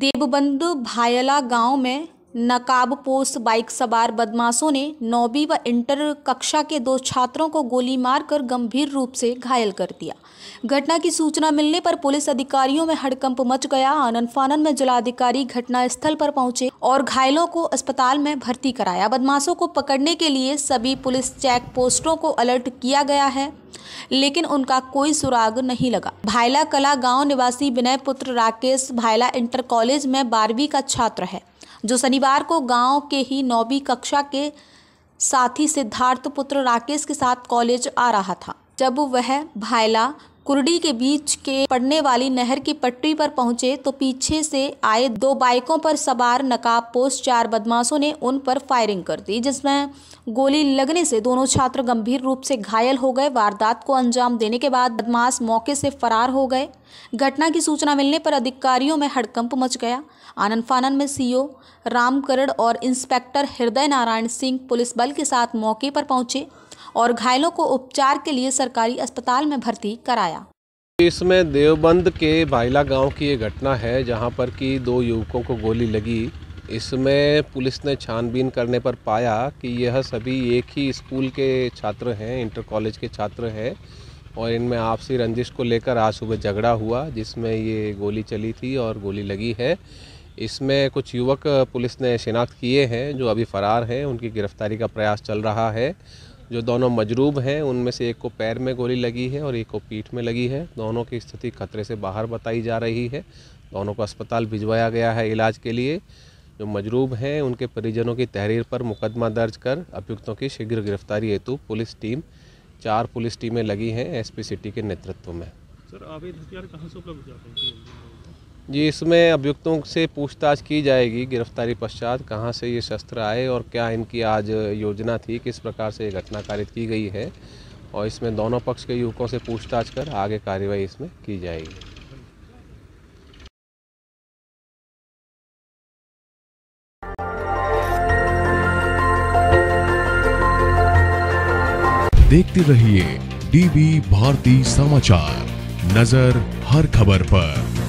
देवबंधु भायला गांव में नकाबपोश बाइक सवार बदमाशों ने नौवीं व इंटर कक्षा के दो छात्रों को गोली मारकर गंभीर रूप से घायल कर दिया घटना की सूचना मिलने पर पुलिस अधिकारियों में हड़कंप मच गया आनंद फानन में जिलाधिकारी घटनास्थल पर पहुंचे और घायलों को अस्पताल में भर्ती कराया बदमाशों को पकड़ने के लिए सभी पुलिस चेक पोस्टों को अलर्ट किया गया है लेकिन उनका कोई सुराग नहीं लगा भायला कला गांव निवासी विनय पुत्र राकेश भायला इंटर कॉलेज में बारहवीं का छात्र है जो शनिवार को गांव के ही नौवीं कक्षा के साथी सिद्धार्थ पुत्र राकेश के साथ कॉलेज आ रहा था जब वह भायला कुरडी के बीच के पड़ने वाली नहर की पटरी पर पहुंचे तो पीछे से आए दो बाइकों पर सवार नकाब पोस्ट चार बदमाशों ने उन पर फायरिंग कर दी जिसमें गोली लगने से दोनों छात्र गंभीर रूप से घायल हो गए वारदात को अंजाम देने के बाद बदमाश मौके से फरार हो गए घटना की सूचना मिलने पर अधिकारियों में हड़कंप मच गया आनंद फानन में सीओ रामकरण और इंस्पेक्टर हृदय नारायण सिंह पुलिस बल के साथ मौके पर पहुंचे और घायलों को उपचार के लिए सरकारी अस्पताल में भर्ती कराया इसमें देवबंद के भाईला गांव की ये घटना है जहां पर कि दो युवकों को गोली लगी इसमें पुलिस ने छानबीन करने पर पाया कि यह सभी एक ही स्कूल के छात्र हैं इंटर कॉलेज के छात्र हैं और इनमें आपसी रंजिश को लेकर आज सुबह झगड़ा हुआ जिसमें ये गोली चली थी और गोली लगी है इसमें कुछ युवक पुलिस ने शिनाख्त किए हैं जो अभी फ़रार हैं उनकी गिरफ्तारी का प्रयास चल रहा है जो दोनों मजरूब हैं उनमें से एक को पैर में गोली लगी है और एक को पीठ में लगी है दोनों की स्थिति खतरे से बाहर बताई जा रही है दोनों को अस्पताल भिजवाया गया है इलाज के लिए जो मजरूब हैं उनके परिजनों की तहरीर पर मुकदमा दर्ज कर अभियुक्तों की शीघ्र गिरफ्तारी हेतु पुलिस टीम चार पुलिस टीमें लगी हैं एसपी सिटी के नेतृत्व में सर आप हथियार कहाँ से उपलब्ध जी इसमें अभियुक्तों से पूछताछ की जाएगी गिरफ्तारी पश्चात कहाँ से ये शस्त्र आए और क्या इनकी आज योजना थी किस प्रकार से ये घटना कारित की गई है और इसमें दोनों पक्ष के युवकों से पूछताछ कर आगे कार्रवाई इसमें की जाएगी देखते रहिए डीबी भारती समाचार नजर हर खबर पर